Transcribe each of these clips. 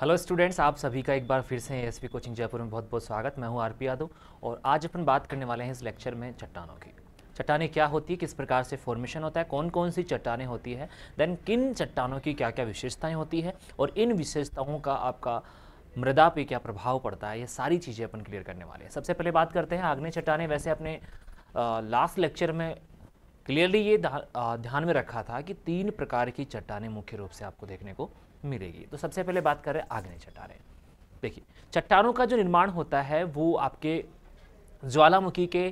hello students आप सभी का एक बार फिर से एस कोचिंग जयपुर में बहुत बहुत स्वागत मैं हूं आरपी यादव और आज अपन बात करने वाले हैं इस लेक्चर में चट्टानों की चट्टानें क्या होती है किस प्रकार से फॉर्मेशन होता है कौन कौन सी चट्टानें होती है देन किन चट्टानों की क्या क्या विशेषताएँ होती है और इन विशेषताओं का आपका मृदा पर क्या प्रभाव पड़ता है ये सारी चीज़ें अपन क्लियर करने वाले हैं सबसे पहले बात करते हैं आग्नेय चट्टाने वैसे अपने लास्ट लेक्चर में क्लियरली ये ध्यान में रखा था कि तीन प्रकार की चट्टानें मुख्य रूप से आपको देखने को मिलेगी तो सबसे पहले बात कर रहे हैं आग्नेय चट्टान देखिए चट्टानों का जो निर्माण होता है वो आपके ज्वालामुखी के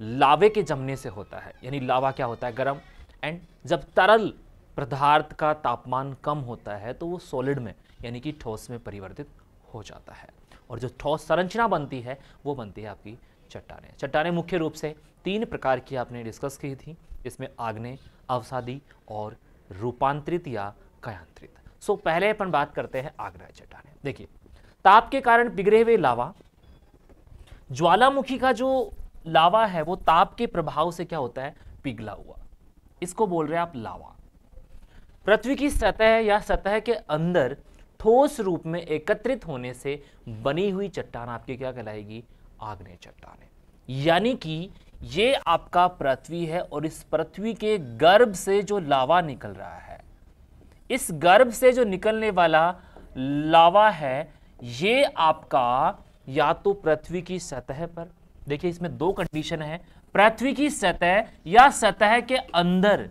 लावे के जमने से होता है यानी लावा क्या होता है गर्म एंड जब तरल पदार्थ का तापमान कम होता है तो वो सॉलिड में यानी कि ठोस में परिवर्तित हो जाता है और जो ठोस संरचना बनती है वो बनती है आपकी चट्टाने चट्टाने मुख्य रूप से तीन प्रकार की आपने डिस्कस की थी इसमें आग्नेय अवसादी और रूपांतरित या कयांत्रित सो पहले अपन बात करते हैं आगरा चट्टाने देखिए ताप के कारण पिघरे हुए लावा ज्वालामुखी का जो लावा है वो ताप के प्रभाव से क्या होता है पिघला हुआ इसको बोल रहे हैं आप लावा पृथ्वी की सतह या सतह के अंदर ठोस रूप में एकत्रित होने से बनी हुई चट्टान आपकी क्या कहलाएगी आग्नेय चट्टान यानी कि ये आपका पृथ्वी है और इस पृथ्वी के गर्भ से जो लावा निकल रहा है इस गर्भ से जो निकलने वाला लावा है ये आपका या तो पृथ्वी की सतह पर देखिए इसमें दो कंडीशन है पृथ्वी की सतह या सतह के अंदर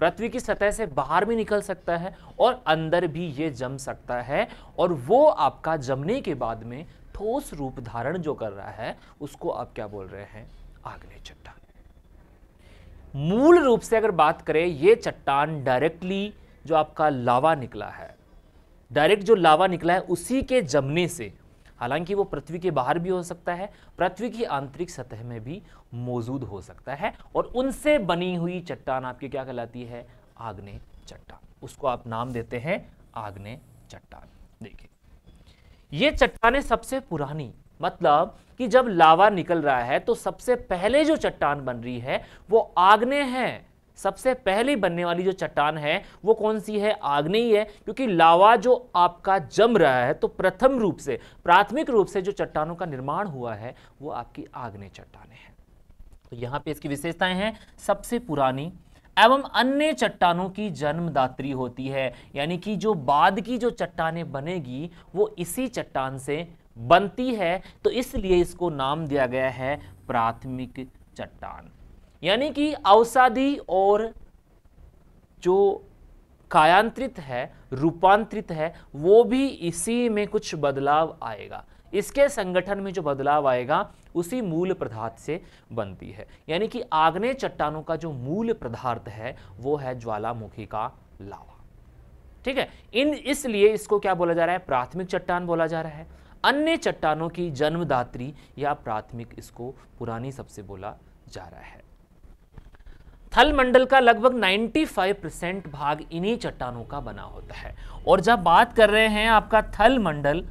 पृथ्वी की सतह से बाहर भी निकल सकता है और अंदर भी ये जम सकता है और वो आपका जमने के बाद में ठोस रूप धारण जो कर रहा है उसको आप क्या बोल रहे हैं आग्नेचक मूल रूप से अगर बात करें ये चट्टान डायरेक्टली जो आपका लावा निकला है डायरेक्ट जो लावा निकला है उसी के जमने से हालांकि वो पृथ्वी के बाहर भी हो सकता है पृथ्वी की आंतरिक सतह में भी मौजूद हो सकता है और उनसे बनी हुई चट्टान आपकी क्या कहलाती है आग्ने चट्टान उसको आप नाम देते हैं आग्ने चट्टान देखिए ये चट्टाने सबसे पुरानी मतलब कि जब लावा निकल रहा है तो सबसे पहले जो चट्टान बन रही है वो आग्ने है सबसे पहले बनने वाली जो चट्टान है वो कौन सी है ही है क्योंकि लावा जो आपका जम रहा है तो प्रथम रूप से प्राथमिक रूप से जो चट्टानों का निर्माण हुआ है वो आपकी आग्ने चट्टाने हैं तो यहाँ पे इसकी विशेषताएं हैं सबसे पुरानी एवं अन्य चट्टानों की जन्मदात्री होती है यानी कि जो बाद की जो चट्टाने बनेगी वो इसी चट्टान से बनती है तो इसलिए इसको नाम दिया गया है प्राथमिक चट्टान यानी कि अवसादी और जो कायांत्रित है रूपांतरित है वो भी इसी में कुछ बदलाव आएगा इसके संगठन में जो बदलाव आएगा उसी मूल पदार्थ से बनती है यानी कि आग्नेय चट्टानों का जो मूल पदार्थ है वो है ज्वालामुखी का लावा ठीक है इन इसलिए इसको क्या बोला जा रहा है प्राथमिक चट्टान बोला जा रहा है अन्य चट्टानों की जन्मदात्री या प्राथमिक इसको पुरानी सबसे बोला जा रहा है थल मंडल का लगभग 95 परसेंट भाग इन्हीं चट्टानों का बना होता है और जब बात कर रहे हैं आपका थल मंडल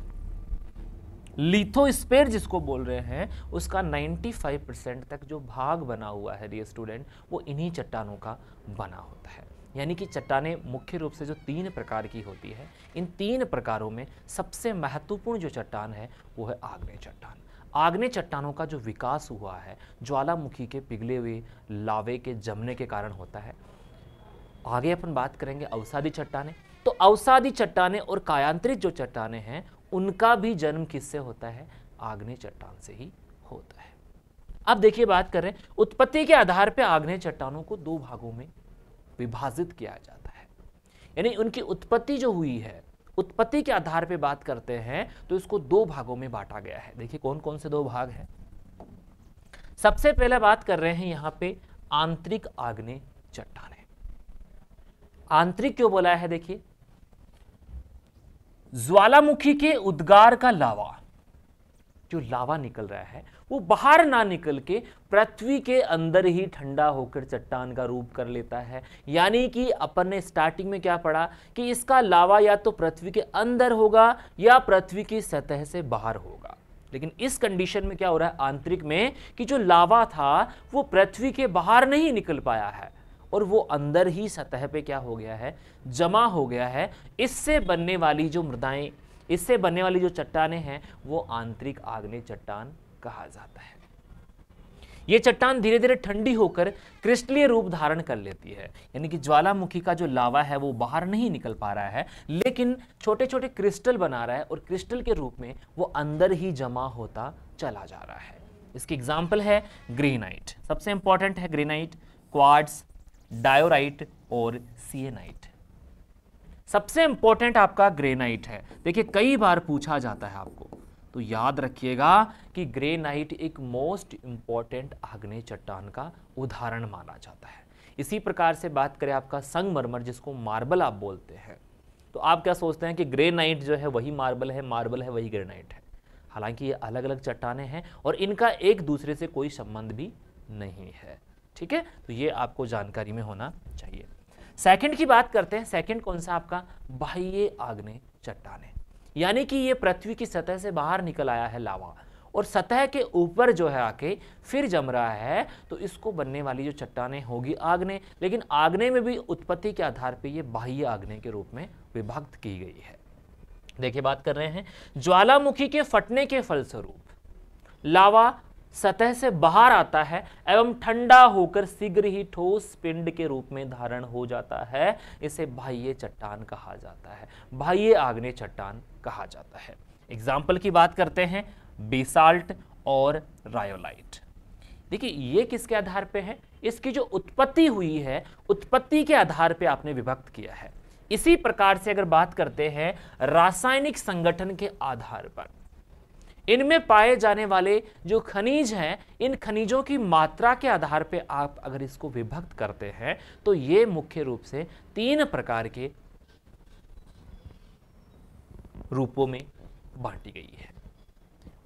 लिथोस्पेयर जिसको बोल रहे हैं उसका 95 परसेंट तक जो भाग बना हुआ है रियर स्टूडेंट वो इन्हीं चट्टानों का बना होता है यानी कि चट्टानें मुख्य रूप से जो तीन प्रकार की होती है इन तीन प्रकारों में सबसे महत्वपूर्ण जो चट्टान है वो है आग्नेय चट्टान आग्नेय चट्टानों का जो विकास हुआ है ज्वालामुखी के पिघले हुए लावे के जमने के कारण होता है आगे अपन बात करेंगे अवसादी चट्टाने तो अवसादी चट्टाने और कायांत्रित जो चट्टाने हैं उनका भी जन्म किससे होता है आग्नेय चट्टान से ही होता है अब देखिए बात कर रहे हैं उत्पत्ति के आधार पर आग्नेय चट्टानों को दो भागों में विभाजित किया जाता है यानी उनकी उत्पत्ति जो हुई है उत्पत्ति के आधार पर बात करते हैं तो इसको दो भागों में बांटा गया है देखिए कौन कौन से दो भाग हैं सबसे पहले बात कर रहे हैं यहां पे आंतरिक आग्ने चट्टाने आंतरिक क्यों बोला है देखिए ज्वालामुखी के उद्गार का लावा जो लावा निकल रहा है वो बाहर ना निकल के पृथ्वी के अंदर ही ठंडा होकर चट्टान का रूप कर लेता है यानी कि अपन ने स्टार्टिंग में क्या पढ़ा कि इसका लावा या तो पृथ्वी के अंदर होगा या पृथ्वी की सतह से बाहर होगा लेकिन इस कंडीशन में क्या हो रहा है आंतरिक में कि जो लावा था वो पृथ्वी के बाहर नहीं निकल पाया है और वो अंदर ही सतह पे क्या हो गया है जमा हो गया है इससे बनने वाली जो मृदाएं इससे बनने वाली जो चट्टाने हैं वो आंतरिक आग्नेय चट्टान कहा जाता है ये चट्टान धीरे धीरे ठंडी होकर क्रिस्टलीय रूप धारण कर लेती है यानी कि ज्वालामुखी का जो लावा है वो बाहर नहीं निकल पा रहा है लेकिन छोटे छोटे क्रिस्टल बना रहा है और क्रिस्टल के रूप में वो अंदर ही जमा होता चला जा रहा है इसकी एग्जाम्पल है ग्रेनाइट सबसे इंपॉर्टेंट है ग्रेनाइट क्वाड्स डायोराइट और सीएनाइट सबसे इंपॉर्टेंट आपका ग्रेनाइट है देखिए कई बार पूछा जाता है आपको तो याद रखिएगा कि ग्रेनाइट एक मोस्ट इंपॉर्टेंट आग्नेय चट्टान का उदाहरण माना जाता है इसी प्रकार से बात करें आपका संगमरमर जिसको मार्बल आप बोलते हैं तो आप क्या सोचते हैं कि ग्रेनाइट जो है वही मार्बल है मार्बल है वही ग्रेनाइट है हालांकि ये अलग अलग चट्टाने हैं और इनका एक दूसरे से कोई संबंध भी नहीं है ठीक है तो ये आपको जानकारी में होना चाहिए सेकंड की बात करते हैं सेकंड कौन सा आपका बाह्य आग्ने चट्टाने यानी कि ये पृथ्वी की सतह से बाहर निकल आया है लावा और सतह के ऊपर जो है आके फिर जम रहा है तो इसको बनने वाली जो चट्टाने होगी आग्ने लेकिन आग्ने में भी उत्पत्ति के आधार पर यह बाह्य आग्ने के रूप में विभक्त की गई है देखिए बात कर रहे हैं ज्वालामुखी के फटने के फलस्वरूप लावा सतह से बाहर आता है एवं ठंडा होकर शीघ्र ही ठोस पिंड के रूप में धारण हो जाता है इसे बाह्य चट्टान कहा जाता है बाह्य आग्ने चट्टान कहा जाता है एग्जाम्पल की बात करते हैं बेसाल्ट और रायोलाइट देखिए ये किसके आधार पे है इसकी जो उत्पत्ति हुई है उत्पत्ति के आधार पे आपने विभक्त किया है इसी प्रकार से अगर बात करते हैं रासायनिक संगठन के आधार पर इनमें पाए जाने वाले जो खनिज हैं इन खनिजों की मात्रा के आधार पर आप अगर इसको विभक्त करते हैं तो ये मुख्य रूप से तीन प्रकार के रूपों में बांटी गई है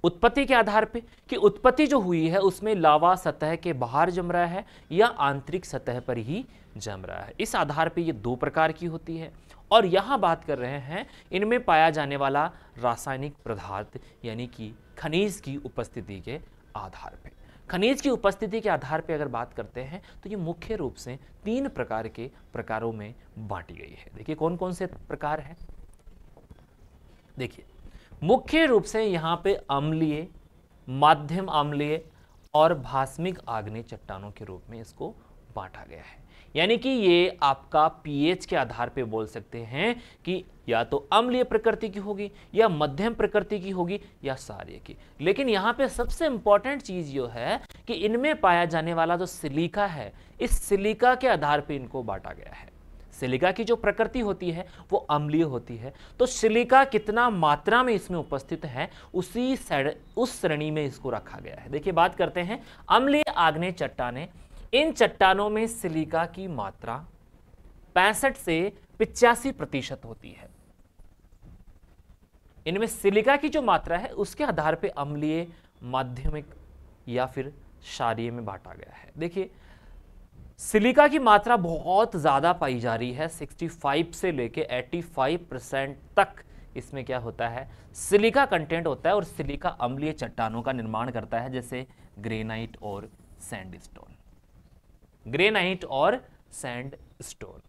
उत्पत्ति के आधार पे कि उत्पत्ति जो हुई है उसमें लावा सतह के बाहर जम रहा है या आंतरिक सतह पर ही जम रहा है इस आधार पे ये दो प्रकार की होती है और यहाँ बात कर रहे हैं इनमें पाया जाने वाला रासायनिक पदार्थ यानी कि खनिज की उपस्थिति के आधार पर खनिज की उपस्थिति के आधार पर अगर बात करते हैं तो ये मुख्य रूप से तीन प्रकार के प्रकारों में बांटी गई है देखिए कौन कौन से प्रकार हैं देखिए मुख्य रूप से यहाँ पे अम्लीय माध्यम अम्लीय और भास्मिक आग्नेय चट्टानों के रूप में इसको बांटा गया है यानी कि ये आपका पीएच के आधार पे बोल सकते हैं कि या तो अम्लीय प्रकृति की होगी या मध्यम प्रकृति की होगी या सार्य की लेकिन यहाँ पे सबसे इंपॉर्टेंट चीज़ ये है कि इनमें पाया जाने वाला जो सिलिका है इस सिलिका के आधार पे इनको बांटा गया है सिलिका की जो प्रकृति होती है वो अम्लीय होती है तो सिलिका कितना मात्रा में इसमें उपस्थित है उसी उस श्रेणी में इसको रखा गया है देखिए बात करते हैं अम्लीय आग्ने चट्टाने इन चट्टानों में सिलिका की मात्रा पैंसठ से पिचासी प्रतिशत होती है इनमें सिलिका की जो मात्रा है उसके आधार पर अम्लीय माध्यमिक या फिर क्षारीय में बांटा गया है देखिए सिलिका की मात्रा बहुत ज़्यादा पाई जा रही है 65 से लेके 85 परसेंट तक इसमें क्या होता है सिलिका कंटेंट होता है और सिलिका अम्लीय चट्टानों का निर्माण करता है जैसे ग्रेनाइट और सैंडस्टोन ग्रेनाइट और सैंड स्टोन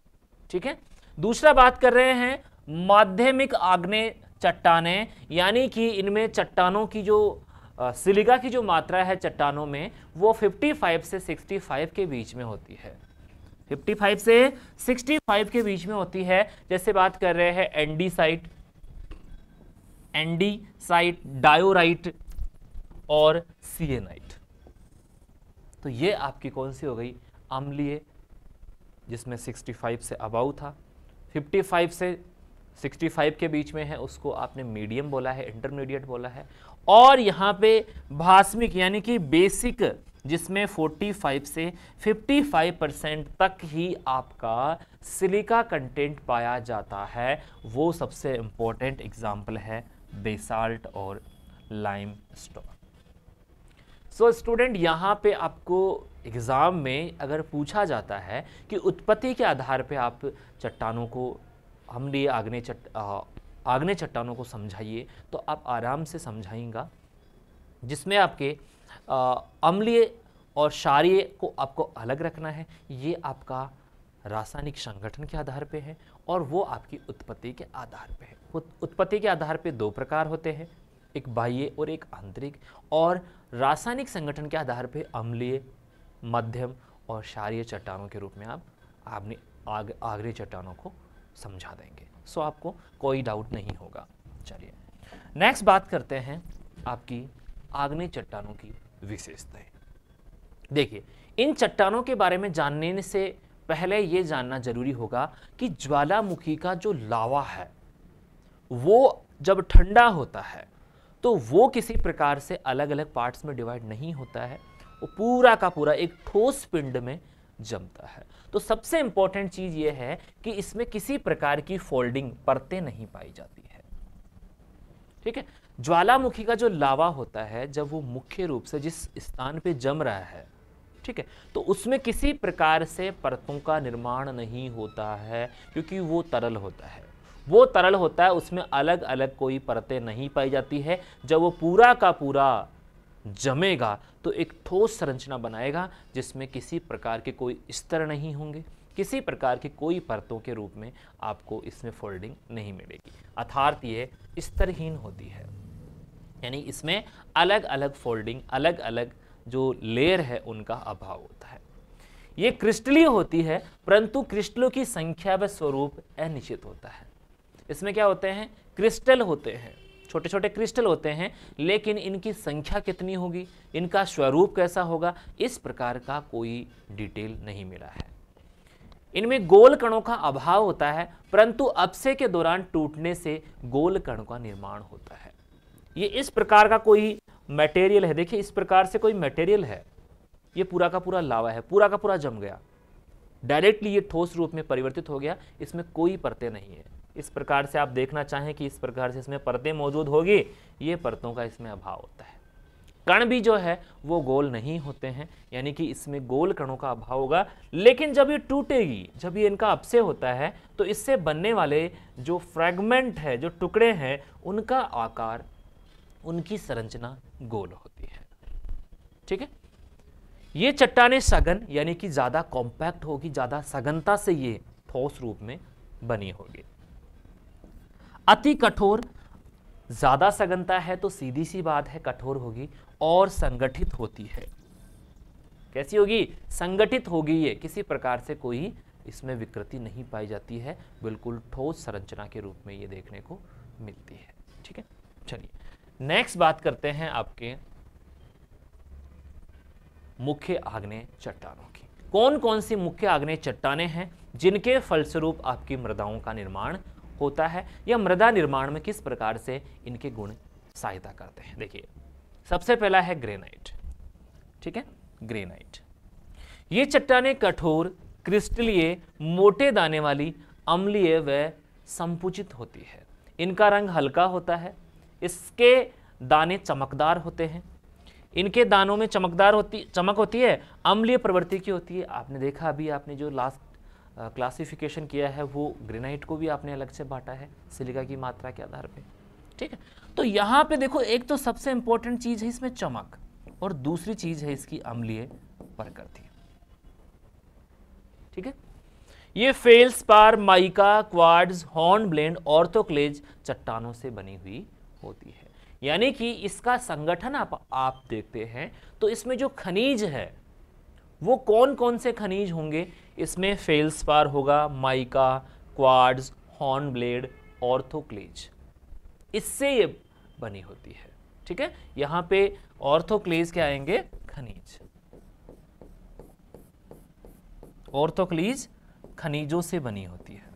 ठीक है दूसरा बात कर रहे हैं माध्यमिक आग्ने चट्टाने यानी कि इनमें चट्टानों की जो आ, सिलिका की जो मात्रा है चट्टानों में वो 55 से 65 के बीच में होती है 55 से 65 के बीच में होती है जैसे बात कर रहे हैं andesite andesite diorite और सीएनाइट तो ये आपकी कौन सी हो गई अम्लीय जिसमें 65 से अबाउ था 55 से 65 के बीच में है उसको आपने मीडियम बोला है इंटरमीडिएट बोला है और यहाँ पे भास्मिक यानी कि बेसिक जिसमें 45 से 55 परसेंट तक ही आपका सिलिका कंटेंट पाया जाता है वो सबसे इम्पोर्टेंट एग्जाम्पल है बेसाल्ट और लाइम स्टॉक सो स्टूडेंट यहाँ पे आपको एग्ज़ाम में अगर पूछा जाता है कि उत्पत्ति के आधार पे आप चट्टानों को हमने आग्ने चट आग्ने चट्टानों को समझाइए तो आप आराम से समझाएंगा जिसमें आपके अम्लीय और क्षारीय को आपको अलग रखना है ये आपका रासायनिक संगठन के आधार पे है और वो आपकी उत्पत्ति के आधार पे है उत्पत्ति के आधार पे दो प्रकार होते हैं एक बाह्य और एक आंतरिक और रासायनिक संगठन के आधार पे अम्लीय मध्यम और क्षारीय चट्टानों के रूप में आप आपने आग, आगरे चट्टानों को समझा देंगे सो आपको कोई डाउट नहीं होगा चलिए नेक्स्ट बात करते हैं आपकी आग्नेय चट्टानों की विशेषताएं देखिए इन चट्टानों के बारे में जानने से पहले ये जानना जरूरी होगा कि ज्वालामुखी का जो लावा है वो जब ठंडा होता है तो वो किसी प्रकार से अलग अलग पार्ट्स में डिवाइड नहीं होता है वो पूरा का पूरा एक ठोस पिंड में जमता है तो सबसे इंपॉर्टेंट चीज़ ये है कि इसमें किसी प्रकार की फोल्डिंग परतें नहीं पाई जाती है ठीक है ज्वालामुखी का जो लावा होता है जब वो मुख्य रूप से जिस स्थान पे जम रहा है ठीक है तो उसमें किसी प्रकार से परतों का निर्माण नहीं होता है क्योंकि वो तरल होता है वो तरल होता है उसमें अलग अलग कोई परतें नहीं पाई जाती है जब वो पूरा का पूरा जमेगा तो एक ठोस संरचना बनाएगा जिसमें किसी प्रकार के कोई स्तर नहीं होंगे किसी प्रकार की कोई परतों के रूप में आपको इसमें फोल्डिंग नहीं मिलेगी अर्थात ये स्तरहीन होती है यानी इसमें अलग अलग फोल्डिंग अलग अलग जो लेयर है उनका अभाव होता है ये क्रिस्टलीय होती है परंतु क्रिस्टलों की संख्या व स्वरूप अनिश्चित होता है इसमें क्या होते हैं क्रिस्टल होते हैं छोटे छोटे क्रिस्टल होते हैं लेकिन इनकी संख्या कितनी होगी इनका स्वरूप कैसा होगा इस प्रकार का कोई डिटेल नहीं मिला है इनमें गोल कणों का अभाव होता है परंतु अपसे के दौरान टूटने से गोल कण का निर्माण होता है ये इस प्रकार का कोई मटेरियल है देखिए इस प्रकार से कोई मटेरियल है ये पूरा का पूरा लावा है पूरा का पूरा जम गया डायरेक्टली ये ठोस रूप में परिवर्तित हो गया इसमें कोई परतें नहीं है इस प्रकार से आप देखना चाहें कि इस प्रकार से इसमें परतें मौजूद होगी ये परतों का इसमें अभाव होता है कण भी जो है वो गोल नहीं होते हैं यानी कि इसमें गोल कणों का अभाव होगा लेकिन जब ये टूटेगी जब ये इनका अपसे होता है तो इससे बनने वाले जो फ्रैगमेंट है जो टुकड़े हैं उनका आकार उनकी संरचना गोल होती है ठीक है ये चट्टाने सघन यानी कि ज़्यादा कॉम्पैक्ट होगी ज़्यादा सघनता से ये ठोस रूप में बनी होगी अति कठोर ज़्यादा सघनता है तो सीधी सी बात है कठोर होगी और संगठित होती है कैसी होगी संगठित होगी ये किसी प्रकार से कोई इसमें विकृति नहीं पाई जाती है बिल्कुल ठोस संरचना के रूप में ये देखने को मिलती है ठीक है चलिए नेक्स्ट बात करते हैं आपके मुख्य आग्ने चट्टानों की कौन कौन सी मुख्य आग्ने चट्टाने हैं जिनके फलस्वरूप आपकी मृदाओं का निर्माण होता है या मृदा निर्माण में किस प्रकार से इनके गुण सहायता करते हैं देखिए सबसे पहला है ग्रेनाइट ठीक है ग्रेनाइट ये चट्टाने कठोर क्रिस्टलीय मोटे दाने वाली अम्लीय व संपुचित होती है इनका रंग हल्का होता है इसके दाने चमकदार होते हैं इनके दानों में चमकदार होती चमक होती है अम्लीय प्रवृत्ति की होती है आपने देखा अभी आपने जो लास्ट क्लासिफिकेशन किया है वो ग्रेनाइट को भी आपने अलग से बांटा है सिलिका की मात्रा के आधार पे ठीक है तो यहाँ पे देखो एक तो सबसे इम्पोर्टेंट चीज़ है इसमें चमक और दूसरी चीज़ है इसकी अम्लीय प्रकृति ठीक है ये feldspar mica quartz hornblende orthoclase चट्टानों से बनी हुई होती है यानी कि इसका संगठन आप आप देखते हैं तो इसमें जो खनिज है वो कौन कौन से खनिज होंगे इसमें फेल्सपार होगा mica quartz hornblende orthoclase इससे ये बनी होती है ठीक है यहां पे ऑर्थोक्लेज क्या आएंगे खनिज ऑर्थोक्लीज खनिजों से बनी होती है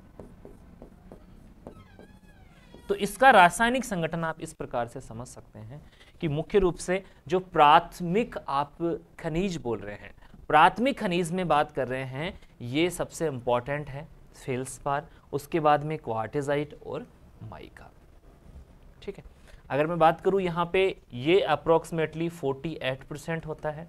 तो इसका रासायनिक संगठन आप इस प्रकार से समझ सकते हैं कि मुख्य रूप से जो प्राथमिक आप खनिज बोल रहे हैं प्राथमिक खनिज में बात कर रहे हैं ये सबसे इंपॉर्टेंट है फेल्स पार उसके बाद में क्वार्टेजाइट और माइका ठीक है अगर मैं बात करूँ यहाँ पे ये अप्रोक्सीमेटली 48 परसेंट होता है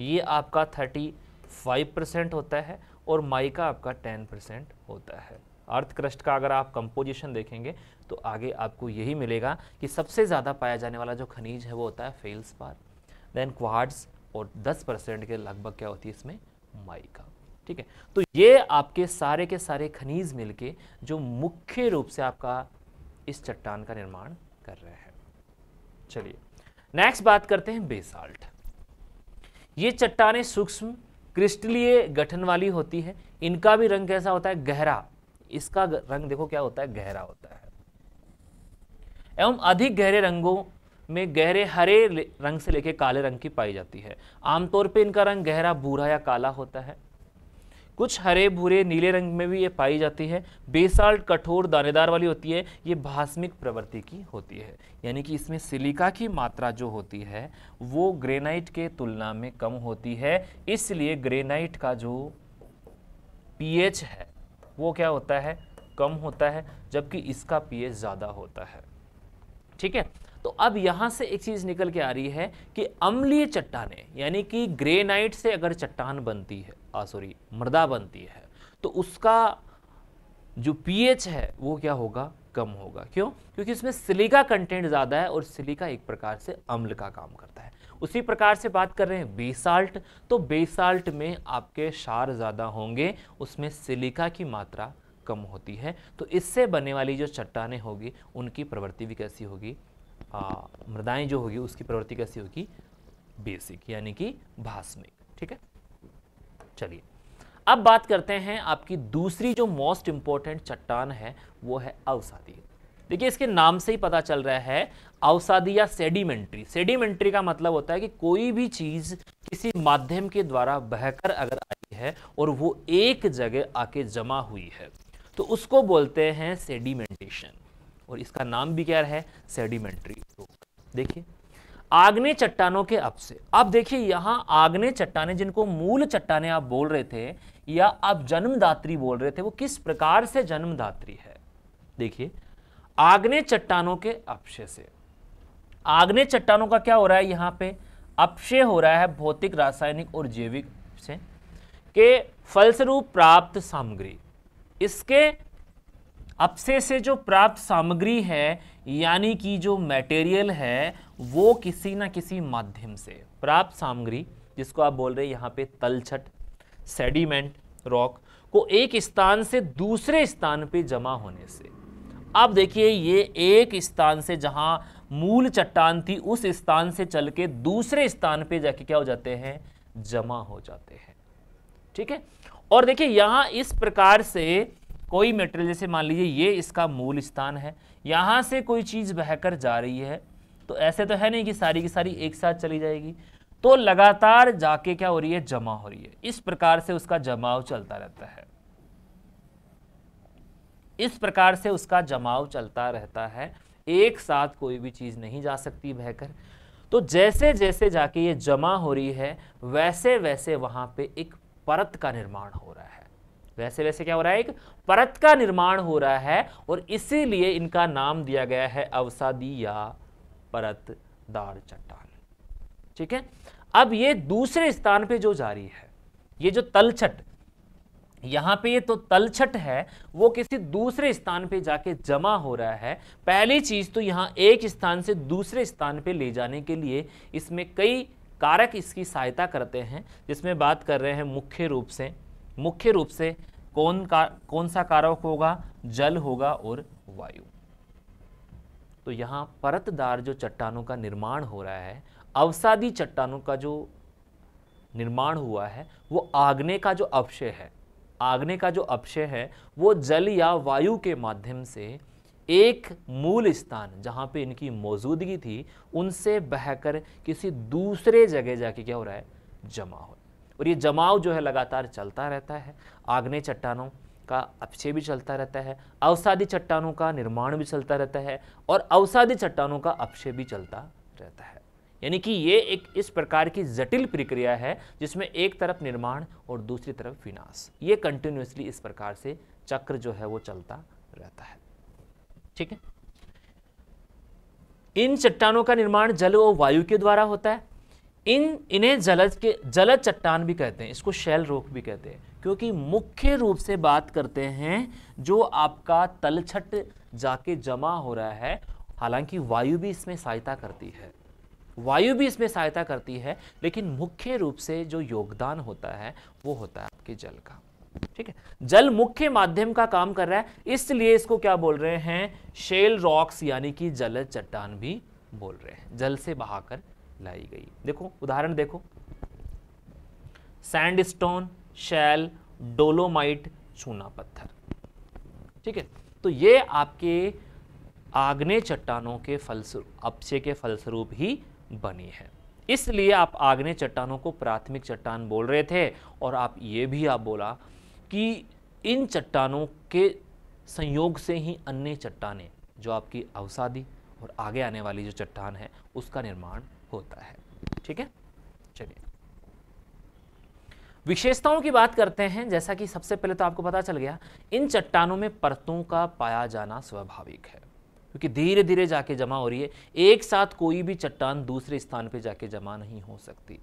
ये आपका 35 परसेंट होता है और माइका आपका 10 परसेंट होता है अर्थ क्रस्ट का अगर आप कंपोजिशन देखेंगे तो आगे आपको यही मिलेगा कि सबसे ज़्यादा पाया जाने वाला जो खनिज है वो होता है फेल्स पार देन क्वार्ट्स और 10 परसेंट के लगभग क्या होती है इसमें माइका ठीक है तो ये आपके सारे के सारे खनिज मिलके जो मुख्य रूप से आपका इस चट्टान का निर्माण कर रहे हैं चलिए नेक्स्ट बात करते हैं बेसाल्ट ये चट्टाने सूक्ष्म क्रिस्टलीय गठन वाली होती है इनका भी रंग कैसा होता है गहरा इसका रंग देखो क्या होता है गहरा होता है एवं अधिक गहरे रंगों में गहरे हरे रंग से लेके काले रंग की पाई जाती है आमतौर पर इनका रंग गहरा भूरा या काला होता है कुछ हरे भूरे नीले रंग में भी ये पाई जाती है बेसाल्ट कठोर दानेदार वाली होती है ये भास्मिक प्रवृत्ति की होती है यानी कि इसमें सिलिका की मात्रा जो होती है वो ग्रेनाइट के तुलना में कम होती है इसलिए ग्रेनाइट का जो पीएच है वो क्या होता है कम होता है जबकि इसका पीएच ज़्यादा होता है ठीक है तो अब यहाँ से एक चीज़ निकल के आ रही है कि अम्लीय चट्टाने यानी कि ग्रेनाइट से अगर चट्टान बनती है सॉरी मृदा बनती है तो उसका जो पीएच है वो क्या होगा कम होगा क्यों क्योंकि उसमें सिलिका कंटेंट ज़्यादा है और सिलिका एक प्रकार से अम्ल का काम करता है उसी प्रकार से बात कर रहे हैं बेसाल्ट तो बेसाल्ट में आपके क्षार ज़्यादा होंगे उसमें सिलिका की मात्रा कम होती है तो इससे बनने वाली जो चट्टाने होगी उनकी प्रवृत्ति भी कैसी होगी मृदाएं जो होगी उसकी प्रवृत्ति कैसी होगी बेसिक यानी कि भास्मिक ठीक है चलिए अब बात करते हैं आपकी दूसरी जो मोस्ट इंपॉर्टेंट चट्टान है वो है अवसादी देखिए इसके नाम से ही पता चल रहा है अवसादी या सेडिमेंट्री सेडिमेंट्री का मतलब होता है कि कोई भी चीज़ किसी माध्यम के द्वारा बहकर अगर आई है और वो एक जगह आके जमा हुई है तो उसको बोलते हैं सेडिमेंटेशन और इसका नाम भी क्या है सेडिमेंट्री रोक देखिए आग्ने चट्टानों के अब से अब देखिए यहां आग्ने चट्टाने जिनको मूल चट्टाने आप बोल रहे थे या आप जन्मदात्री बोल रहे थे वो किस प्रकार से जन्मदात्री है देखिए आग्ने चट्टानों के अपशे से आग्ने चट्टानों का क्या हो रहा है यहां पे अपशय हो रहा है भौतिक रासायनिक और जैविक से के फलस्वरूप प्राप्त सामग्री इसके अपसे से जो प्राप्त सामग्री है यानी कि जो मटेरियल है वो किसी ना किसी माध्यम से प्राप्त सामग्री जिसको आप बोल रहे हैं यहाँ पे तलछट सेडिमेंट रॉक को एक स्थान से दूसरे स्थान पे जमा होने से अब देखिए ये एक स्थान से जहाँ मूल चट्टान थी उस स्थान से चल के दूसरे स्थान पे जाके क्या हो जाते हैं जमा हो जाते हैं ठीक है और देखिए यहाँ इस प्रकार से कोई मटेरियल जैसे मान लीजिए ये इसका मूल स्थान है यहाँ से कोई चीज़ बहकर जा रही है तो ऐसे तो है नहीं कि सारी की सारी एक साथ चली जाएगी तो लगातार जाके क्या हो रही है जमा हो रही है इस प्रकार से उसका जमाव चलता रहता है इस प्रकार से उसका जमाव चलता रहता है एक साथ कोई भी चीज़ नहीं जा सकती बहकर तो जैसे जैसे जाके ये जमा हो रही है वैसे वैसे वहां पे एक परत का निर्माण हो वैसे वैसे क्या हो रहा है एक परत का निर्माण हो रहा है और इसीलिए इनका नाम दिया गया है अवसादी या परतदार चट्टान ठीक है अब ये दूसरे स्थान पे जो जारी है ये जो तलछट यहाँ पे ये तो तलछट है वो किसी दूसरे स्थान पे जाके जमा हो रहा है पहली चीज़ तो यहाँ एक स्थान से दूसरे स्थान पे ले जाने के लिए इसमें कई कारक इसकी सहायता करते हैं जिसमें बात कर रहे हैं मुख्य रूप से मुख्य रूप से कौन का कौन सा कारक होगा जल होगा और वायु तो यहाँ परतदार जो चट्टानों का निर्माण हो रहा है अवसादी चट्टानों का जो निर्माण हुआ है वो आग्ने का जो अपशय है आग्ने का जो अपशय है वो जल या वायु के माध्यम से एक मूल स्थान जहाँ पे इनकी मौजूदगी थी उनसे बहकर किसी दूसरे जगह जाके क्या हो रहा है जमा हो रहा है और ये जमाव जो है लगातार चलता रहता है आग्ने चट्टानों का अपचय भी चलता रहता है अवसादी चट्टानों का निर्माण भी चलता रहता है और अवसादी चट्टानों का अपचय भी चलता रहता है यानी कि ये एक इस प्रकार की जटिल प्रक्रिया है जिसमें एक तरफ निर्माण और दूसरी तरफ विनाश ये कंटिन्यूसली इस प्रकार से चक्र जो है वो चलता रहता है ठीक है इन चट्टानों का निर्माण जल और वायु के द्वारा होता है इन इन्हें जलज के जलज चट्टान भी कहते हैं इसको शैल रोक भी कहते हैं क्योंकि मुख्य रूप से बात करते हैं जो आपका तलछट जाके जमा हो रहा है हालांकि वायु भी इसमें सहायता करती है वायु भी इसमें सहायता करती है लेकिन मुख्य रूप से जो योगदान होता है वो होता है आपके जल का ठीक है जल मुख्य माध्यम का काम कर रहा है इसलिए इसको क्या बोल रहे हैं शेल रॉक्स यानी कि जल चट्टान भी बोल रहे हैं जल से बहाकर लाई गई देखो उदाहरण देखो सैंडस्टोन शैल डोलोमाइट चूना पत्थर ठीक है तो ये आपके आग्नेय चट्टानों के फलस्वरूप अपचय के फलस्वरूप ही बनी है इसलिए आप आग्नेय चट्टानों को प्राथमिक चट्टान बोल रहे थे और आप ये भी आप बोला कि इन चट्टानों के संयोग से ही अन्य चट्टानें जो आपकी अवसादी और आगे आने वाली जो चट्टान है उसका निर्माण होता है ठीक है चलिए विशेषताओं की बात करते हैं जैसा कि सबसे पहले तो आपको पता चल गया इन चट्टानों में परतों का पाया जाना स्वाभाविक है क्योंकि धीरे धीरे जाके जमा हो रही है एक साथ कोई भी चट्टान दूसरे स्थान पे जाके जमा नहीं हो सकती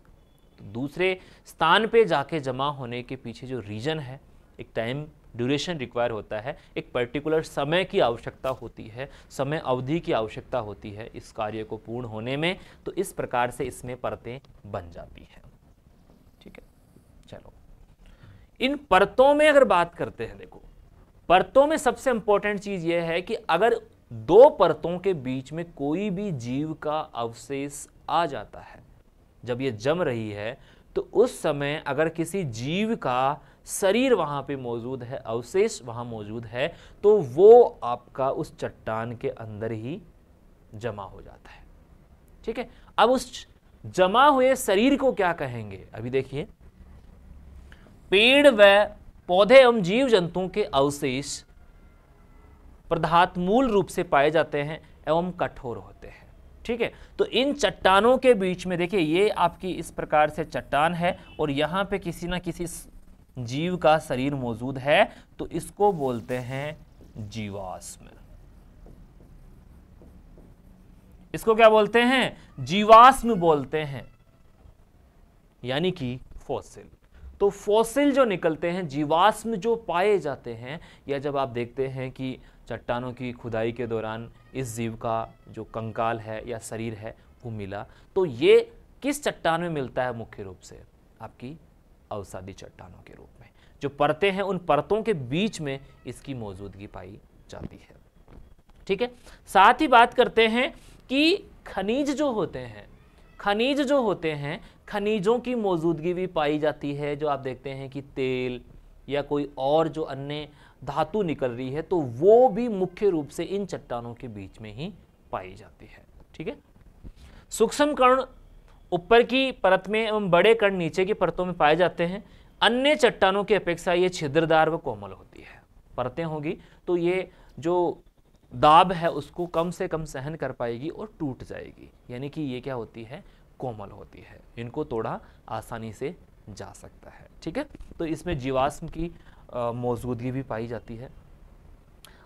तो दूसरे स्थान पे जाके जमा होने के पीछे जो रीज़न है एक टाइम ड्यूरेशन रिक्वायर होता है एक पर्टिकुलर समय की आवश्यकता होती है समय अवधि की आवश्यकता होती है इस कार्य को पूर्ण होने में तो इस प्रकार से इसमें परतें बन जाती हैं ठीक है चलो इन परतों में अगर बात करते हैं देखो परतों में सबसे इंपॉर्टेंट चीज़ यह है कि अगर दो परतों के बीच में कोई भी जीव का अवशेष आ जाता है जब ये जम रही है तो उस समय अगर किसी जीव का शरीर वहाँ पे मौजूद है अवशेष वहाँ मौजूद है तो वो आपका उस चट्टान के अंदर ही जमा हो जाता है ठीक है अब उस जमा हुए शरीर को क्या कहेंगे अभी देखिए पेड़ व पौधे एवं जीव जंतुओं के अवशेष प्रधात मूल रूप से पाए जाते हैं एवं कठोर होते हैं ठीक है तो इन चट्टानों के बीच में देखिए ये आपकी इस प्रकार से चट्टान है और यहाँ पे किसी ना किसी जीव का शरीर मौजूद है तो इसको बोलते हैं जीवाश्म इसको क्या बोलते हैं जीवाश्म बोलते हैं यानी कि फोसिल तो फोसिल जो निकलते हैं जीवाश्म जो पाए जाते हैं या जब आप देखते हैं कि चट्टानों की खुदाई के दौरान इस जीव का जो कंकाल है या शरीर है वो मिला तो ये किस चट्टान में मिलता है मुख्य रूप से आपकी अवसादी चट्टानों के रूप में जो परतें हैं उन परतों के बीच में इसकी मौजूदगी पाई जाती है ठीक है साथ ही बात करते हैं कि खनिज जो होते हैं खनिज जो होते हैं खनिजों की मौजूदगी भी पाई जाती है जो आप देखते हैं कि तेल या कोई और जो अन्य धातु निकल रही है तो वो भी मुख्य रूप से इन चट्टानों के बीच में ही पाई जाती है ठीक है सूक्ष्म कर्ण ऊपर की परत में एवं बड़े कण नीचे की परतों में पाए जाते हैं अन्य चट्टानों की अपेक्षा ये छिद्रदार व कोमल होती है परतें होंगी तो ये जो दाब है उसको कम से कम सहन कर पाएगी और टूट जाएगी यानी कि ये क्या होती है कोमल होती है इनको तोड़ा आसानी से जा सकता है ठीक है तो इसमें जीवाश्म की मौजूदगी भी पाई जाती है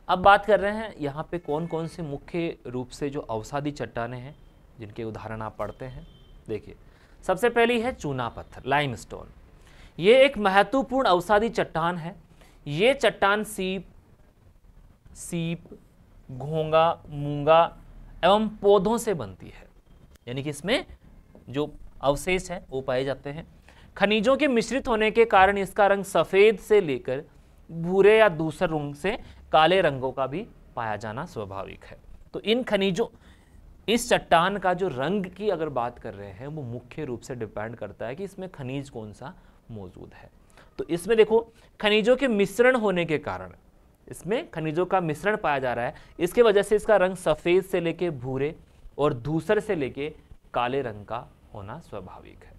अब बात कर रहे हैं यहाँ पे कौन कौन से मुख्य रूप से जो अवसादी चट्टाने हैं जिनके उदाहरण आप पढ़ते हैं देखिए सबसे पहली है चूना पत्थर लाइम स्टोन ये एक महत्वपूर्ण अवसादी चट्टान है ये चट्टान सीप सीप घोंगा मूंगा एवं पौधों से बनती है यानी कि इसमें जो अवशेष हैं वो पाए जाते हैं खनिजों के मिश्रित होने के कारण इसका रंग सफ़ेद से लेकर भूरे या दूसरे रंग से काले रंगों का भी पाया जाना स्वाभाविक है तो इन खनिजों इस चट्टान का जो रंग की अगर बात कर रहे हैं वो मुख्य रूप से डिपेंड करता है कि इसमें खनिज कौन सा मौजूद है तो इसमें देखो खनिजों के मिश्रण होने के कारण इसमें खनिजों का मिश्रण पाया जा रहा है इसके वजह से इसका रंग सफ़ेद से लेके भूरे और दूसर से लेके काले रंग का होना स्वाभाविक है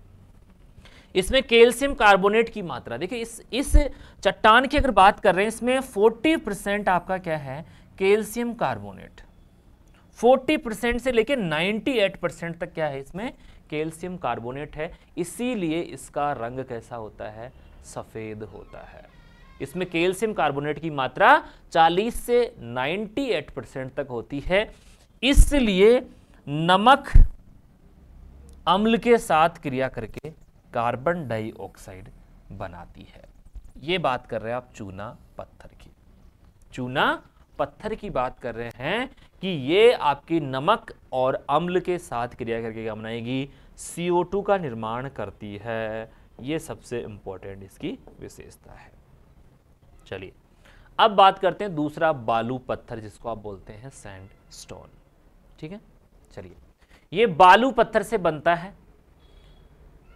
इसमें कैल्शियम कार्बोनेट की मात्रा देखिए इस इस चट्टान की अगर बात कर रहे हैं इसमें 40 परसेंट आपका क्या है कैल्शियम कार्बोनेट फोर्टी परसेंट से लेकर नाइन्टी एट परसेंट तक क्या है इसमें कैल्शियम कार्बोनेट है इसीलिए इसका रंग कैसा होता है सफ़ेद होता है इसमें कैल्शियम कार्बोनेट की मात्रा 40 से 98 परसेंट तक होती है इसलिए नमक अम्ल के साथ क्रिया करके कार्बन डाइऑक्साइड बनाती है ये बात कर रहे हैं आप चूना पत्थर की चूना पत्थर की बात कर रहे हैं कि ये आपकी नमक और अम्ल के साथ क्रिया करके क्या बनाएगी CO2 का निर्माण करती है ये सबसे इम्पोर्टेंट इसकी विशेषता है चलिए अब बात करते हैं दूसरा बालू पत्थर जिसको आप बोलते हैं सैंड स्टोन ठीक है चलिए ये बालू पत्थर से बनता है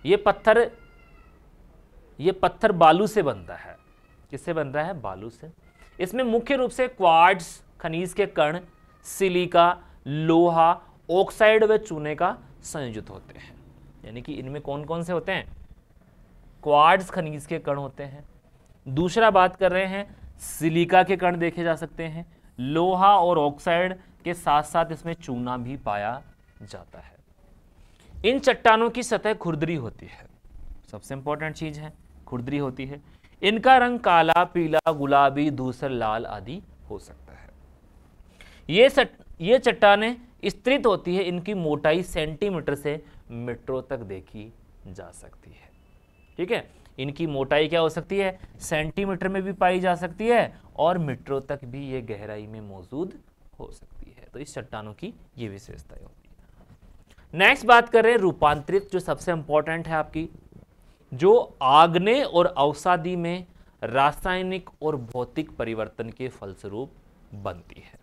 ये पत्थर ये पत्थर बालू से बनता है किससे बनता है बालू से इसमें मुख्य रूप से क्वार्ट्स खनिज के कण सिलिका लोहा ऑक्साइड व चूने का संयोजित होते हैं यानी कि इनमें कौन कौन से होते हैं क्वार्ड्स खनिज के कण होते हैं दूसरा बात कर रहे हैं सिलिका के कण देखे जा सकते हैं लोहा और ऑक्साइड के साथ साथ इसमें चूना भी पाया जाता है इन चट्टानों की सतह खुरदरी होती है सबसे इंपॉर्टेंट चीज़ है खुरदरी होती है इनका रंग काला पीला गुलाबी धूसर लाल आदि हो सकता है ये सट, ये चट्टाने स्त्रित होती है इनकी मोटाई सेंटीमीटर से मीटरों तक देखी जा सकती है ठीक है इनकी मोटाई क्या हो सकती है सेंटीमीटर में भी पाई जा सकती है और मीटरों तक भी ये गहराई में मौजूद हो सकती है तो इस चट्टानों की ये विशेषताएं होती है नेक्स्ट बात करें रूपांतरित जो सबसे इंपॉर्टेंट है आपकी जो आग्ने और अवसादी में रासायनिक और भौतिक परिवर्तन के फलस्वरूप बनती है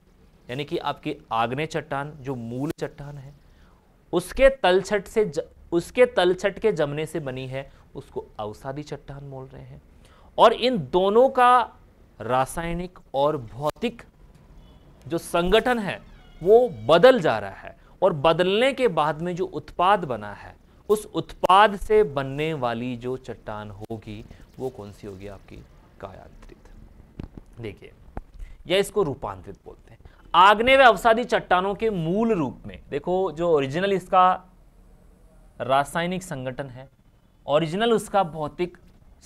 यानी कि आपकी आग्ने चट्टान जो मूल चट्टान है उसके तलछट से उसके तलछट के जमने से बनी है उसको अवसादी चट्टान बोल रहे हैं और इन दोनों का रासायनिक और भौतिक जो संगठन है वो बदल जा रहा है और बदलने के बाद में जो उत्पाद बना है उस उत्पाद से बनने वाली जो चट्टान होगी वो कौन सी होगी आपकी कायांत्रित देखिए या इसको रूपांतरित बोलते हैं आग्ने व अवसादी चट्टानों के मूल रूप में देखो जो ओरिजिनल इसका रासायनिक संगठन है ओरिजिनल उसका भौतिक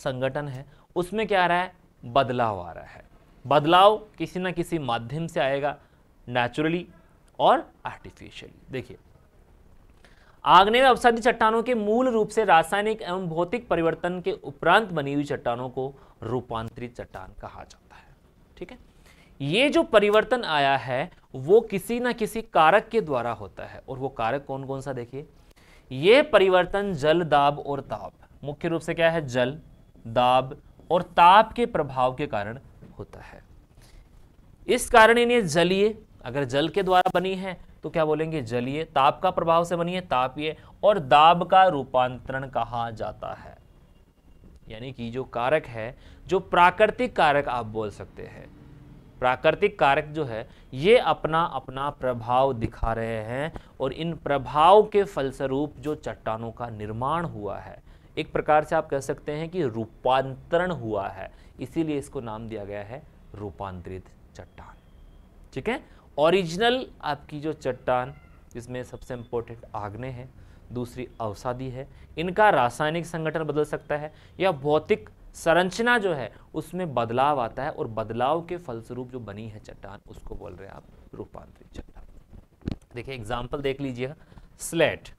संगठन है उसमें क्या आ रहा है बदलाव आ रहा है बदलाव किसी ना किसी माध्यम से आएगा नेचुरली और आर्टिफिशियली देखिए आग्ने व अवसादी चट्टानों के मूल रूप से रासायनिक एवं भौतिक परिवर्तन के उपरांत बनी हुई चट्टानों को रूपांतरित चट्टान कहा जाता है ठीक है ये जो परिवर्तन आया है वो किसी ना किसी कारक के द्वारा होता है और वो कारक कौन कौन सा देखिए ये परिवर्तन जल दाब और ताप मुख्य रूप से क्या है जल दाब और ताप के प्रभाव के कारण होता है इस कारण इन्हें जलीय अगर जल के द्वारा बनी है तो क्या बोलेंगे जलीय ताप का प्रभाव से बनी है तापीय और दाब का रूपांतरण कहा जाता है यानी कि जो कारक है जो प्राकृतिक कारक आप बोल सकते हैं प्राकृतिक कारक जो है ये अपना अपना प्रभाव दिखा रहे हैं और इन प्रभाव के फलस्वरूप जो चट्टानों का निर्माण हुआ है एक प्रकार से आप कह सकते हैं कि रूपांतरण हुआ है इसीलिए इसको नाम दिया गया है रूपांतरित चट्टान ठीक है ओरिजिनल आपकी जो चट्टान जिसमें सबसे इंपॉर्टेंट आग्ने है दूसरी अवसादी है इनका रासायनिक संगठन बदल सकता है या भौतिक संरचना जो है उसमें बदलाव आता है और बदलाव के फलस्वरूप जो बनी है चट्टान उसको बोल रहे हैं आप रूपांतरित चट्टान देखिए एग्जाम्पल देख लीजिएगा स्लेट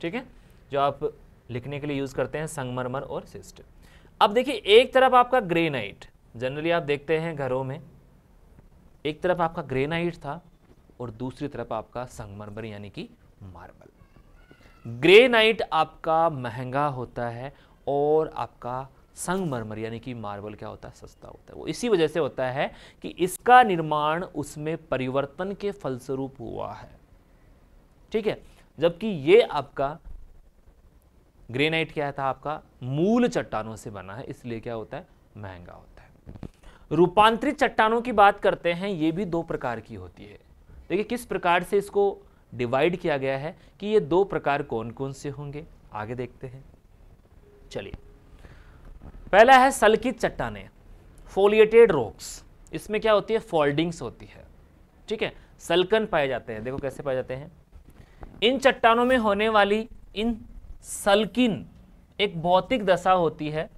ठीक है जो आप लिखने के लिए यूज़ करते हैं संगमरमर और सिस्ट अब देखिए एक तरफ आपका ग्रेनाइट जनरली आप देखते हैं घरों में एक तरफ आपका ग्रेनाइट था और दूसरी तरफ आपका संगमरमर यानी कि मार्बल ग्रेनाइट आपका महंगा होता है और आपका संगमरमर यानी कि मार्बल क्या होता है सस्ता होता है वो इसी वजह से होता है कि इसका निर्माण उसमें परिवर्तन के फलस्वरूप हुआ है ठीक है जबकि ये आपका ग्रेनाइट क्या था आपका मूल चट्टानों से बना है इसलिए क्या होता है महंगा होता है रूपांतरित चट्टानों की बात करते हैं ये भी दो प्रकार की होती है देखिए किस प्रकार से इसको डिवाइड किया गया है कि ये दो प्रकार कौन कौन से होंगे आगे देखते हैं चलिए पहला है सल्कित चट्टाने फोलिएटेड रोक्स इसमें क्या होती है फोल्डिंग्स होती है ठीक है सलकन पाए जाते हैं देखो कैसे पाए जाते हैं इन चट्टानों में होने वाली इन सल्किन एक भौतिक दशा होती है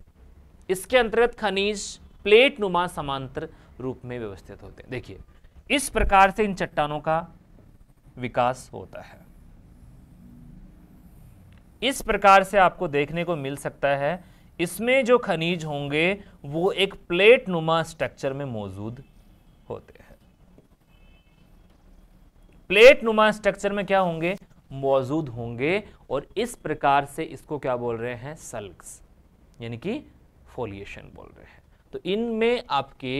इसके अंतर्गत खनिज प्लेट नुमा समांतर रूप में व्यवस्थित होते हैं देखिए इस प्रकार से इन चट्टानों का विकास होता है इस प्रकार से आपको देखने को मिल सकता है इसमें जो खनिज होंगे वो एक प्लेट नुमा स्ट्रक्चर में मौजूद होते हैं प्लेट नुमा स्ट्रक्चर में क्या होंगे मौजूद होंगे और इस प्रकार से इसको क्या बोल रहे हैं सल्क्स यानी कि फोलिएशन बोल रहे हैं तो इनमें आपके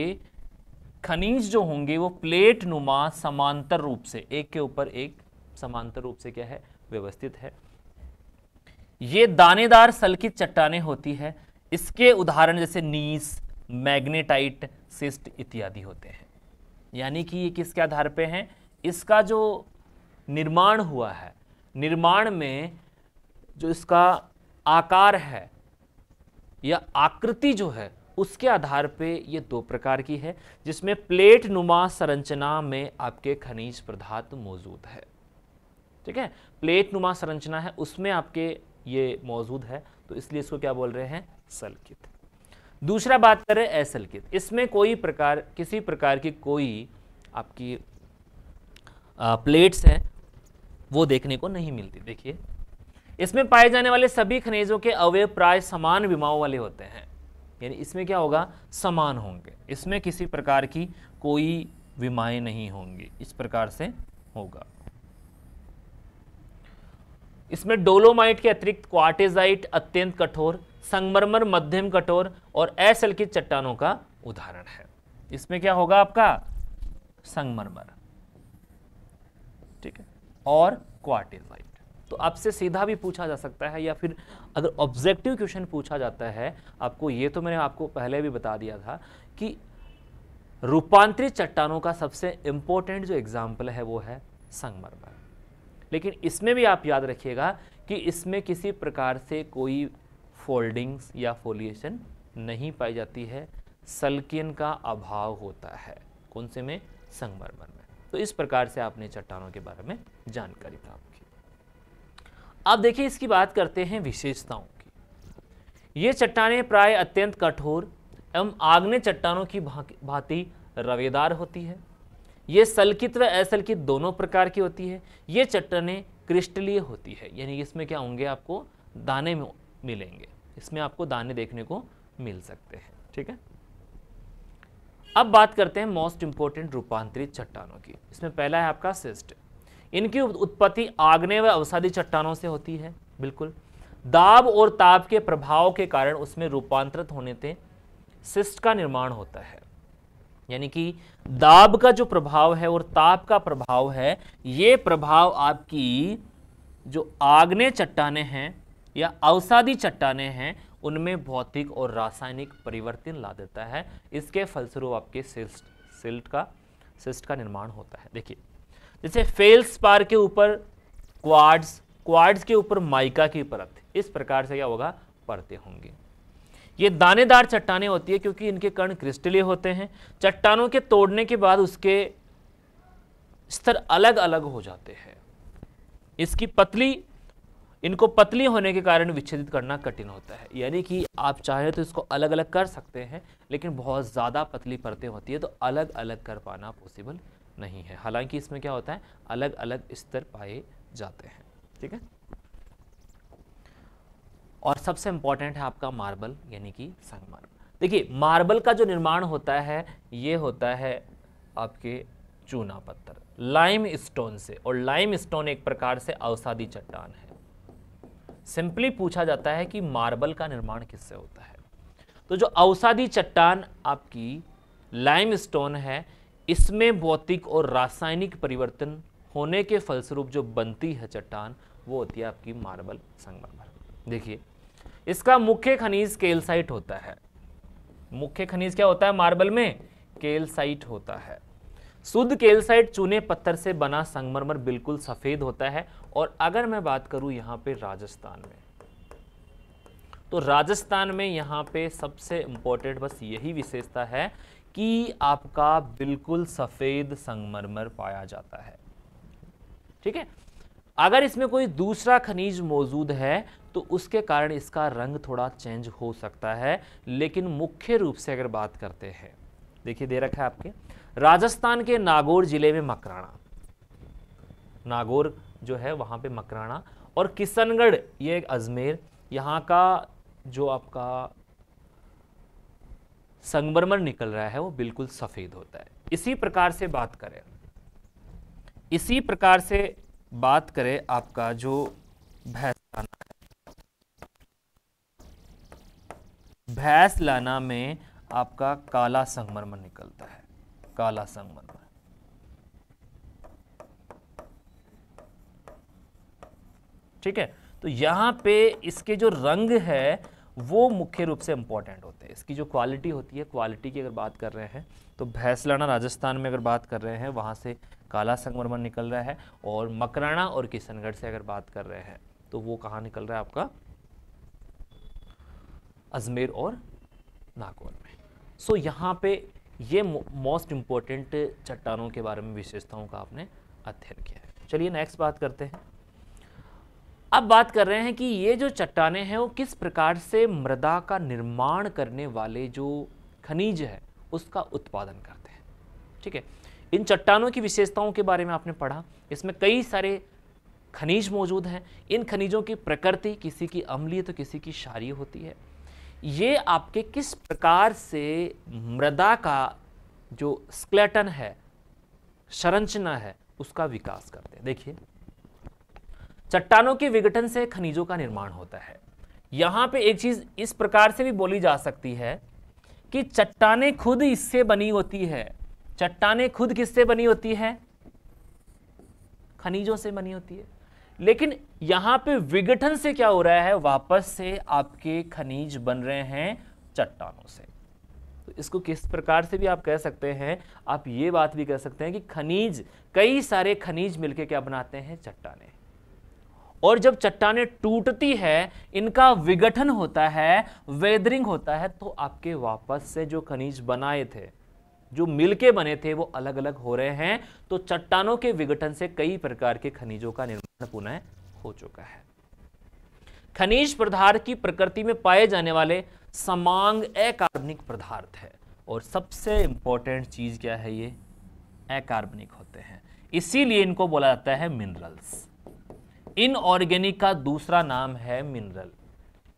खनिज जो होंगे वो प्लेट नुमा समांतर रूप से एक के ऊपर एक समांतर रूप से क्या है व्यवस्थित है ये दानेदार सल की चट्टाने होती है इसके उदाहरण जैसे नीस मैग्नेटाइट सिस्ट इत्यादि होते हैं यानी कि ये किसके आधार पे हैं इसका जो निर्माण हुआ है निर्माण में जो इसका आकार है या आकृति जो है उसके आधार पे ये दो प्रकार की है जिसमें प्लेट नुमा संरचना में आपके खनिज पदार्थ मौजूद है ठीक है प्लेट नुमा संरचना है उसमें आपके ये मौजूद है तो इसलिए इसको क्या बोल रहे हैं सल्कित दूसरा बात करें असल्कित इसमें कोई प्रकार किसी प्रकार की कोई आपकी आ, प्लेट्स हैं वो देखने को नहीं मिलती देखिए इसमें पाए जाने वाले सभी खनिजों के अवय प्राय समान विमाओं वाले होते हैं यानी इसमें क्या होगा समान होंगे इसमें किसी प्रकार की कोई विमाएं नहीं होंगी इस प्रकार से होगा इसमें डोलोमाइट के अतिरिक्त क्वार्टेजाइट अत्यंत कठोर संगमरमर मध्यम कठोर और एसल की चट्टानों का उदाहरण है इसमें क्या होगा आपका संगमरमर ठीक है और क्वार्टेजाइट तो आपसे सीधा भी पूछा जा सकता है या फिर अगर ऑब्जेक्टिव क्वेश्चन पूछा जाता है आपको ये तो मैंने आपको पहले भी बता दिया था कि रूपांतरित चट्टानों का सबसे इंपॉर्टेंट जो एग्जाम्पल है वो है संगमरमर लेकिन इसमें भी आप याद रखिएगा कि इसमें किसी प्रकार से कोई फोल्डिंग्स या फोलिएशन नहीं पाई जाती है सल्किन का अभाव होता है कौन से में संगमरमर में तो इस प्रकार से आपने चट्टानों के बारे में जानकारी प्राप्त की अब देखिए इसकी बात करते हैं विशेषताओं की ये चट्टाने प्राय अत्यंत कठोर एवं आग्ने चट्टानों की भांति रवेदार होती है ये सल्कित व असलकित दोनों प्रकार की होती है ये चट्टने क्रिस्टलीय होती है यानी इसमें क्या होंगे आपको दाने मिलेंगे इसमें आपको दाने देखने को मिल सकते हैं ठीक है अब बात करते हैं मोस्ट इंपोर्टेंट रूपांतरित चट्टानों की इसमें पहला है आपका सिस्ट इनकी उत्पत्ति आग्ने व अवसादी चट्टानों से होती है बिल्कुल दाब और ताप के प्रभाव के कारण उसमें रूपांतरित होने से सिस्ट का निर्माण होता है यानी कि दाब का जो प्रभाव है और ताप का प्रभाव है ये प्रभाव आपकी जो आग्ने चट्टाने हैं या अवसादी चट्टाने हैं उनमें भौतिक और रासायनिक परिवर्तन ला देता है इसके फलस्वरूप आपके सिल्ट सिल्ट का सिस्ट का निर्माण होता है देखिए जैसे फेल्स पार के ऊपर क्वाड्स क्वाड्स के ऊपर माइका की परत इस प्रकार से क्या होगा परतें होंगी ये दानेदार चट्टाने होती है क्योंकि इनके कण क्रिस्टलीय होते हैं चट्टानों के तोड़ने के बाद उसके स्तर अलग अलग हो जाते हैं इसकी पतली इनको पतली होने के कारण विच्छेदित करना कठिन होता है यानी कि आप चाहें तो इसको अलग अलग कर सकते हैं लेकिन बहुत ज़्यादा पतली परतें होती है तो अलग अलग कर पाना पॉसिबल नहीं है हालांकि इसमें क्या होता है अलग अलग स्तर पाए जाते हैं ठीक है और सबसे इम्पॉर्टेंट है आपका मार्बल यानी कि संगमरमर देखिए मार्बल का जो निर्माण होता है ये होता है आपके चूना पत्थर लाइम स्टोन से और लाइम स्टोन एक प्रकार से अवसादी चट्टान है सिंपली पूछा जाता है कि मार्बल का निर्माण किससे होता है तो जो अवसादी चट्टान आपकी लाइम स्टोन है इसमें भौतिक और रासायनिक परिवर्तन होने के फलस्वरूप जो बनती है चट्टान वो होती है आपकी मार्बल संगमरमर देखिए इसका मुख्य खनिज केलसाइट होता है मुख्य खनिज क्या होता है मार्बल में केलसाइट होता है शुद्ध केलसाइट चूने पत्थर से बना संगमरमर बिल्कुल सफ़ेद होता है और अगर मैं बात करूं यहां पे राजस्थान में तो राजस्थान में यहां पे सबसे इंपॉर्टेंट बस यही विशेषता है कि आपका बिल्कुल सफ़ेद संगमरमर पाया जाता है ठीक है अगर इसमें कोई दूसरा खनिज मौजूद है तो उसके कारण इसका रंग थोड़ा चेंज हो सकता है लेकिन मुख्य रूप से अगर बात करते हैं देखिए दे रखा है आपके राजस्थान के नागौर जिले में मकराना नागौर जो है वहां पे मकराना और किशनगढ़ ये अजमेर यहां का जो आपका संगमरमर निकल रहा है वो बिल्कुल सफ़ेद होता है इसी प्रकार से बात करें इसी प्रकार से बात करें आपका जो भैंस भैंस लाना में आपका काला संगमरमर निकलता है काला संगमरमर ठीक है तो यहाँ पे इसके जो रंग है वो मुख्य रूप से इंपॉर्टेंट होते हैं इसकी जो क्वालिटी होती है क्वालिटी की अगर बात कर रहे हैं तो भैंसलाना राजस्थान में अगर बात कर रहे हैं वहाँ से काला संगमरमर निकल रहा है और मकराना और किशनगढ़ से अगर बात कर रहे हैं तो वो कहाँ निकल रहा है आपका अजमेर और नागौर में सो so, यहाँ पे ये मोस्ट इम्पोर्टेंट चट्टानों के बारे में विशेषताओं का आपने अध्ययन किया है चलिए नेक्स्ट बात करते हैं अब बात कर रहे हैं कि ये जो चट्टाने हैं वो किस प्रकार से मृदा का निर्माण करने वाले जो खनिज है उसका उत्पादन करते हैं ठीक है इन चट्टानों की विशेषताओं के बारे में आपने पढ़ा इसमें कई सारे खनिज मौजूद हैं इन खनिजों की प्रकृति किसी की अम्लीय तो किसी की क्षारीय होती है ये आपके किस प्रकार से मृदा का जो स्क्लेटन है संरचना है उसका विकास करते हैं देखिए चट्टानों के विघटन से खनिजों का निर्माण होता है यहां पे एक चीज़ इस प्रकार से भी बोली जा सकती है कि चट्टाने खुद इससे बनी होती है चट्टाने खुद किससे बनी होती है खनिजों से बनी होती है लेकिन यहां पे विघटन से क्या हो रहा है वापस से आपके खनिज बन रहे हैं चट्टानों से तो इसको किस प्रकार से भी आप कह सकते हैं आप ये बात भी कह सकते हैं कि खनिज कई सारे खनिज मिलके क्या बनाते हैं चट्टाने और जब चट्टाने टूटती है इनका विघटन होता है वेदरिंग होता है तो आपके वापस से जो खनिज बनाए थे जो मिलके बने थे वो अलग अलग हो रहे हैं तो चट्टानों के विघटन से कई प्रकार के खनिजों का निर्माण पुनः हो चुका है खनिज पदार्थ की प्रकृति में पाए जाने वाले समांग अकार्बनिक पदार्थ है और सबसे इंपॉर्टेंट चीज क्या है ये अकार्बनिक होते हैं इसीलिए इनको बोला जाता है मिनरल्स इनऑर्गेनिक का दूसरा नाम है मिनरल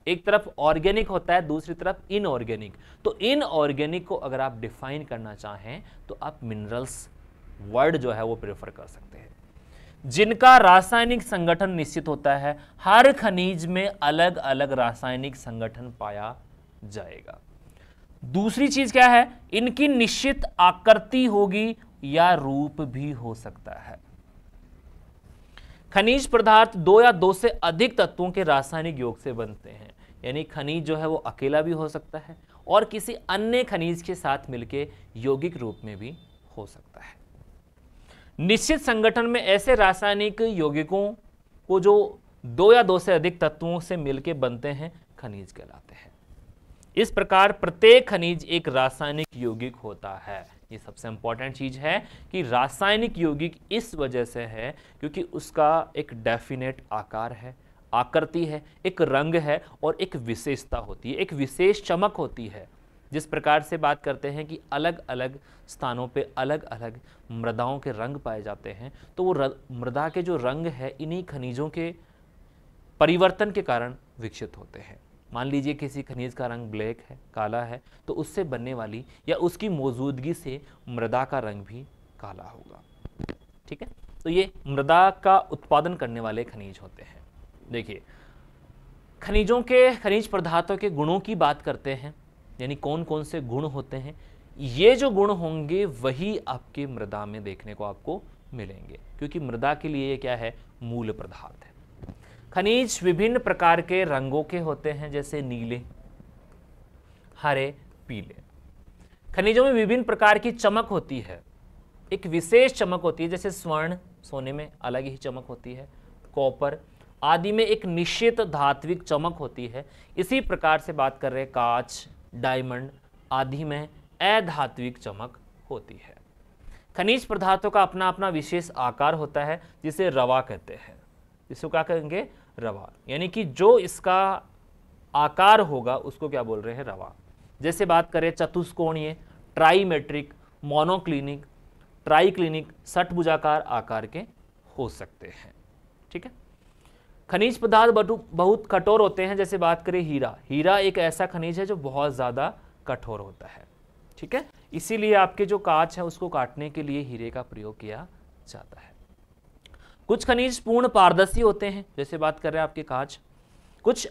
एक तरफ ऑर्गेनिक होता है दूसरी तरफ इनऑर्गेनिक तो इनऑर्गेनिक को अगर आप डिफाइन करना चाहें तो आप मिनरल्स वर्ड जो है वो प्रेफर कर सकते हैं जिनका रासायनिक संगठन निश्चित होता है हर खनिज में अलग अलग रासायनिक संगठन पाया जाएगा दूसरी चीज क्या है इनकी निश्चित आकृति होगी या रूप भी हो सकता है खनिज पदार्थ दो या दो से अधिक तत्वों के रासायनिक योग से बनते हैं यानी खनिज जो है वो अकेला भी हो सकता है और किसी अन्य खनिज के साथ मिलकर यौगिक रूप में भी हो सकता है निश्चित संगठन में ऐसे रासायनिक यौगिकों को जो दो या दो से अधिक तत्वों से मिलकर बनते हैं खनिज कहलाते हैं इस प्रकार प्रत्येक खनिज एक रासायनिक यौगिक होता है ये सबसे इंपॉर्टेंट चीज़ है कि रासायनिक यौगिक इस वजह से है क्योंकि उसका एक डेफिनेट आकार है आकृति है एक रंग है और एक विशेषता होती है एक विशेष चमक होती है जिस प्रकार से बात करते हैं कि अलग अलग स्थानों पे अलग अलग मृदाओं के रंग पाए जाते हैं तो वो मृदा के जो रंग है इन्हीं खनिजों के परिवर्तन के कारण विकसित होते हैं मान लीजिए किसी खनिज का रंग ब्लैक है काला है तो उससे बनने वाली या उसकी मौजूदगी से मृदा का रंग भी काला होगा ठीक है तो ये मृदा का उत्पादन करने वाले खनिज होते हैं देखिए खनिजों के खनिज पदार्थों के गुणों की बात करते हैं यानी कौन कौन से गुण होते हैं ये जो गुण होंगे वही आपके मृदा में देखने को आपको मिलेंगे क्योंकि मृदा के लिए क्या है मूल पदार्थ है खनिज विभिन्न प्रकार के रंगों के होते हैं जैसे नीले हरे पीले खनिजों में विभिन्न प्रकार की चमक होती है एक विशेष चमक होती है जैसे स्वर्ण सोने में अलग ही चमक होती है कॉपर आदि में एक निश्चित धात्विक चमक होती है इसी प्रकार से बात कर रहे कांच डायमंड आदि में अधात्विक चमक होती है खनिज पदार्थों का अपना अपना विशेष आकार होता है जिसे रवा कहते हैं जिसको क्या कहेंगे रवा यानी कि जो इसका आकार होगा उसको क्या बोल रहे हैं रवा जैसे बात करें चतुष्कोणीय ट्राईमेट्रिक मोनोक्लिनिक ट्राईक्लिनिक सटभुजाकार आकार के हो सकते हैं ठीक है खनिज पदार्थ बहुत कठोर होते हैं जैसे बात करें हीरा हीरा एक ऐसा खनिज है जो बहुत ज़्यादा कठोर होता है ठीक है इसीलिए आपके जो कांच है उसको काटने के लिए हीरे का प्रयोग किया जाता है कुछ खनिज पूर्ण पारदर्शी होते हैं जैसे बात कर रहे हैं आपके कांच कुछ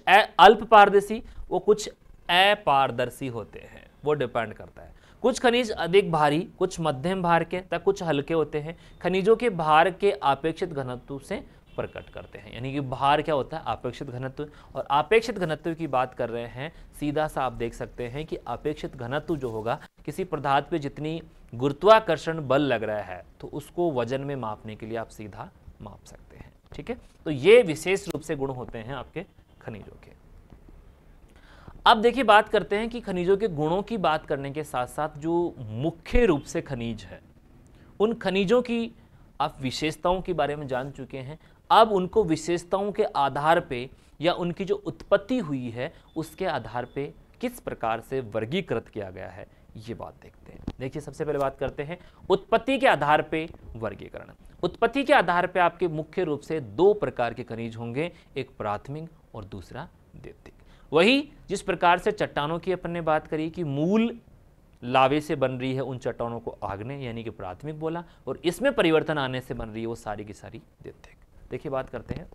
अल्प पारदर्शी वो कुछ अपारदर्शी होते हैं वो डिपेंड करता है कुछ खनिज अधिक भारी कुछ मध्यम भार के तथा कुछ हल्के होते हैं खनिजों के भार के अपेक्षित घनत्व से प्रकट करते हैं यानी कि भार क्या होता है अपेक्षित घनत्व और अपेक्षित घनत्व की बात कर रहे हैं सीधा सा आप देख सकते हैं कि अपेक्षित घनत्व जो होगा किसी पदार्थ पे जितनी गुरुत्वाकर्षण बल लग रहा है तो उसको वजन में मापने के लिए आप सीधा माप सकते हैं ठीक है तो ये विशेष रूप से गुण होते हैं आपके खनिजों के अब देखिए बात करते हैं कि खनिजों के गुणों की बात करने के साथ साथ जो मुख्य रूप से खनिज है उन खनिजों की आप विशेषताओं के बारे में जान चुके हैं अब उनको विशेषताओं के आधार पे या उनकी जो उत्पत्ति हुई है उसके आधार पे किस प्रकार से वर्गीकृत किया गया है ये बात देखते हैं देखिए सबसे पहले बात करते हैं उत्पत्ति के आधार पे वर्गीकरण उत्पत्ति के आधार पे आपके मुख्य रूप से दो प्रकार के खनिज होंगे एक प्राथमिक और दूसरा द्वितीय वही जिस प्रकार से चट्टानों की अपन ने बात करी कि मूल लावे से बन रही है उन चट्टानों को आग्ने यानी कि प्राथमिक बोला और इसमें परिवर्तन आने से बन रही है वो सारी की सारी द्वितीय देखिए बात करते हैं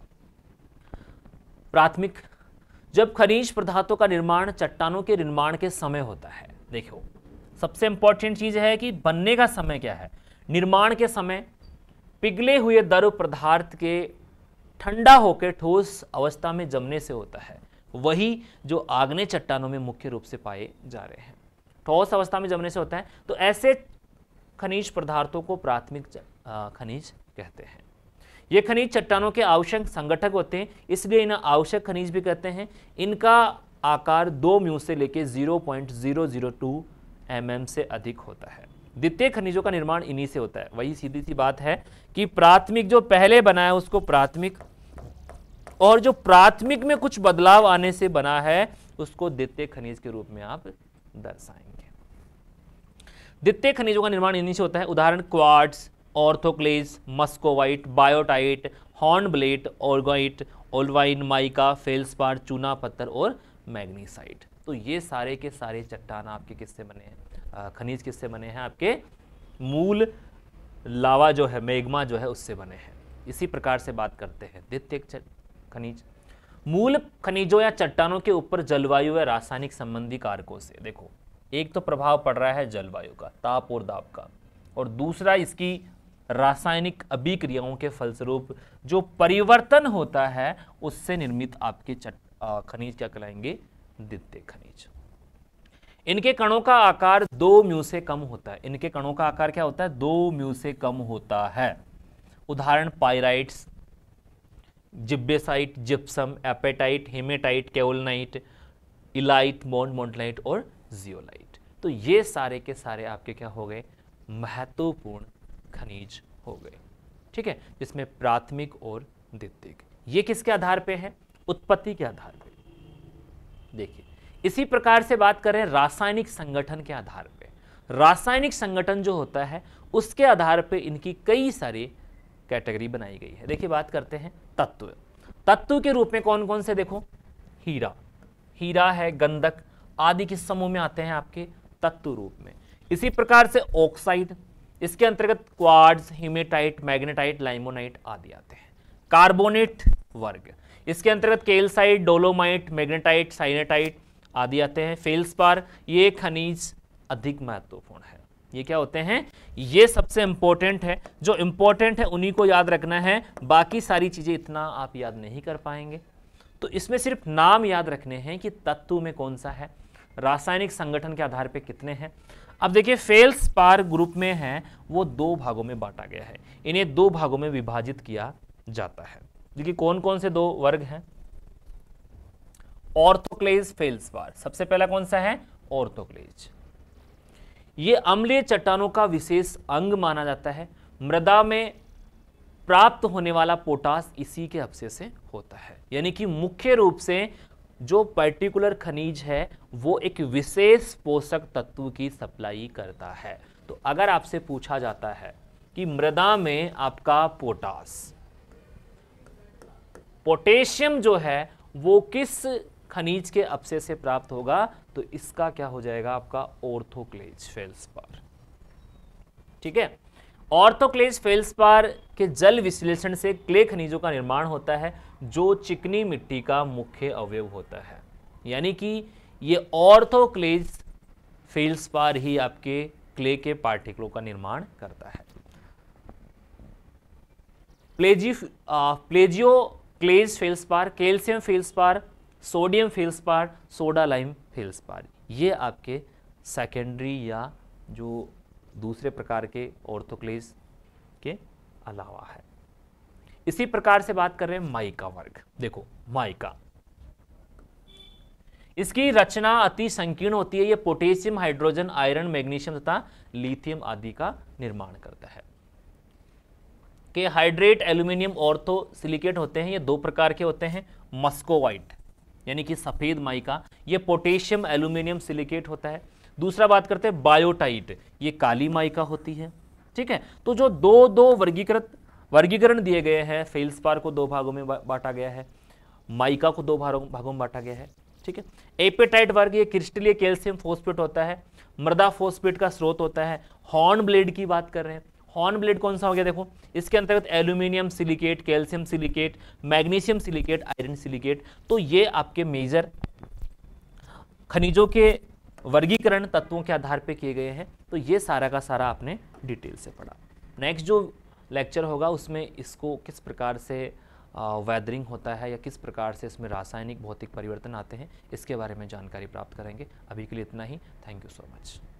प्राथमिक जब खनिज पदार्थों का निर्माण चट्टानों के निर्माण के समय होता है देखो सबसे इंपॉर्टेंट चीज है कि बनने का समय क्या है निर्माण के समय पिघले हुए द्रव पदार्थ के ठंडा होकर ठोस अवस्था में जमने से होता है वही जो आग्ने चट्टानों में मुख्य रूप से पाए जा रहे हैं ठोस अवस्था में जमने से होता है तो ऐसे खनिज पदार्थों को प्राथमिक खनिज कहते हैं ये खनिज चट्टानों के आवश्यक संगठक होते हैं इसलिए इन्हें आवश्यक खनिज भी कहते हैं इनका आकार दो म्यू से लेके zero point zero zero two M M से अधिक होता है द्वितीय खनिजों का निर्माण इन्हीं से होता है वही सीधी सी बात है कि प्राथमिक जो पहले बना है उसको प्राथमिक और जो प्राथमिक में कुछ बदलाव आने से बना है उसको द्वितीय खनिज के रूप में आप दर्शाएंगे द्वितीय खनिजों का निर्माण इन्हीं से होता है उदाहरण quartz orthoclase muscovite biotite hornblende ऑर्गोइट ओलवाइन माइका फेल्सपार चूना पत्थर और मैग्नीसाइट तो ये सारे के सारे चट्टान आपके किससे बने हैं खनिज किससे बने हैं आपके मूल लावा जो है मेघमा जो है उससे बने हैं इसी प्रकार से बात करते हैं द्वितीय खनिज मूल खनिजों या चट्टानों के ऊपर जलवायु या रासायनिक संबंधी कारकों से देखो एक तो प्रभाव पड़ रहा है जलवायु का ताप और दाब का और दूसरा इसकी रासायनिक अभिक्रियाओं के फलस्वरूप जो परिवर्तन होता है उससे निर्मित आपके खनिज क्या कहलाएंगे द्वितीय खनिज इनके कणों का आकार दो म्यू से कम होता है इनके कणों का आकार क्या होता है दो म्यू से कम होता है उदाहरण pyrites gibbsite gypsum apatite hematite kaolinite illite मोन मोन्टलाइट और जियोलाइट तो ये सारे के सारे आपके क्या हो गए महत्वपूर्ण खनिज हो गए ठीक है जिसमें प्राथमिक और द्वितीय ये किसके आधार पे है उत्पत्ति के आधार पे देखिए इसी प्रकार से बात कर रहे हैं रासायनिक संगठन के आधार पे रासायनिक संगठन जो होता है उसके आधार पे इनकी कई सारी कैटेगरी बनाई गई है देखिए बात करते हैं तत्व तत्व के रूप में कौन कौन से देखो हीरा हीरा है गंधक आदि किस समूह में आते हैं आपके तत्व रूप में इसी प्रकार से ऑक्साइड इसके अंतर्गत क्वाड्स हिमेटाइट मैग्नेटाइट लाइमोनाइट आदि आते हैं कार्बोनेट वर्ग इसके अंतर्गत केलसाइट डोलोमाइट मैग्नेटाइट साइनेटाइट आदि आते हैं फेल्सपार ये खनिज अधिक महत्वपूर्ण है ये क्या होते हैं ये सबसे इंपॉर्टेंट है जो इंपॉर्टेंट है उन्हीं को याद रखना है बाकी सारी चीज़ें इतना आप याद नहीं कर पाएंगे तो इसमें सिर्फ नाम याद रखने हैं कि तत्व में कौन सा है रासायनिक संगठन के आधार पर कितने हैं अब देखिए फेल्स पार ग्रुप में है वो दो भागों में बांटा गया है इन्हें दो भागों में विभाजित किया जाता है देखिए कौन कौन से दो वर्ग हैं ऑर्थोक्लेज फेल्स पार सबसे पहला कौन सा है ऑर्थोक्लेज ये अम्लीय चट्टानों का विशेष अंग माना जाता है मृदा में प्राप्त होने वाला पोटास इसी के अवशेष से होता है यानी कि मुख्य रूप से जो पर्टिकुलर खनिज है वो एक विशेष पोषक तत्व की सप्लाई करता है तो अगर आपसे पूछा जाता है कि मृदा में आपका पोटास पोटेशियम जो है वो किस खनिज के अपशय से प्राप्त होगा तो इसका क्या हो जाएगा आपका ओर्थोक्लेज पर ठीक है ऑर्थोक्लेज फेल्सपार के जल विश्लेषण से क्ले खनिजों का निर्माण होता है जो चिकनी मिट्टी का मुख्य अवयव होता है यानी कि ये ऑर्थोक्लेज फेल्सपार ही आपके क्ले के पार्टिकलों का निर्माण करता है प्लेजी plagioclase feldspar calcium feldspar sodium feldspar soda lime feldspar ये आपके सेकेंडरी या जो दूसरे प्रकार के ऑर्थोक्लेज के अलावा है इसी प्रकार से बात कर रहे हैं माइका वर्ग देखो माइका इसकी रचना अति संकीर्ण होती है यह पोटेशियम हाइड्रोजन आयरन मैग्नीशियम तथा लिथियम आदि का निर्माण करता है के हाइड्रेट एल्यूमिनियम ऑर्थो सिलिकेट होते हैं ये दो प्रकार के होते हैं मस्कोवाइट यानी कि सफ़ेद माइका ये पोटेशियम एल्यूमिनियम सिलिकेट होता है दूसरा बात करते हैं बायोटाइट ये काली माइका होती है ठीक है तो जो दो दो वर्गीकृत वर्गीकरण दिए गए हैं फेल्सपार को दो भागों में बांटा गया है माइका को दो भागों में बांटा गया है ठीक है एपेटाइट वर्ग ये क्रिस्टलीय कैल्शियम फोस्पेट होता है मृदा फोस्पेट का स्रोत होता है हॉर्न ब्लेड की बात कर रहे हैं हॉर्न ब्लेड कौन सा हो गया देखो इसके अंतर्गत aluminium silicate calcium silicate magnesium silicate iron silicate तो ये आपके मेजर खनिजों के वर्गीकरण तत्वों के आधार पे किए गए हैं तो ये सारा का सारा आपने डिटेल से पढ़ा नेक्स्ट जो लेक्चर होगा उसमें इसको किस प्रकार से वैदरिंग होता है या किस प्रकार से इसमें रासायनिक भौतिक परिवर्तन आते हैं इसके बारे में जानकारी प्राप्त करेंगे अभी के लिए इतना ही थैंक यू सो मच